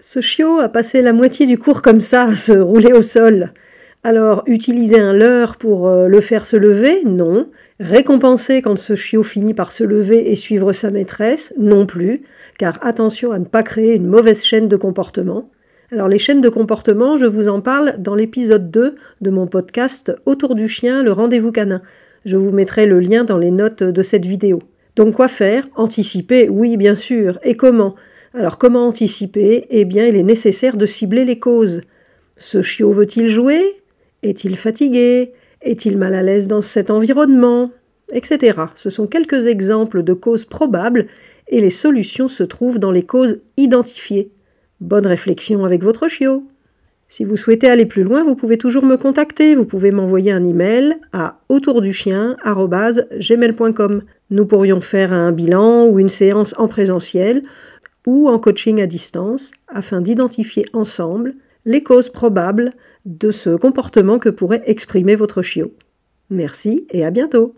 Ce chiot a passé la moitié du cours comme ça, à se rouler au sol. Alors, utiliser un leurre pour euh, le faire se lever Non. Récompenser quand ce chiot finit par se lever et suivre sa maîtresse Non plus. Car attention à ne pas créer une mauvaise chaîne de comportement. Alors, les chaînes de comportement, je vous en parle dans l'épisode 2 de mon podcast Autour du chien, le rendez-vous canin. Je vous mettrai le lien dans les notes de cette vidéo. Donc, quoi faire Anticiper, oui, bien sûr. Et comment alors comment anticiper Eh bien, il est nécessaire de cibler les causes. Ce chiot veut-il jouer Est-il fatigué Est-il mal à l'aise dans cet environnement Etc. Ce sont quelques exemples de causes probables et les solutions se trouvent dans les causes identifiées. Bonne réflexion avec votre chiot. Si vous souhaitez aller plus loin, vous pouvez toujours me contacter. Vous pouvez m'envoyer un email à autourduchien@gmail.com. Nous pourrions faire un bilan ou une séance en présentiel ou en coaching à distance afin d'identifier ensemble les causes probables de ce comportement que pourrait exprimer votre chiot. Merci et à bientôt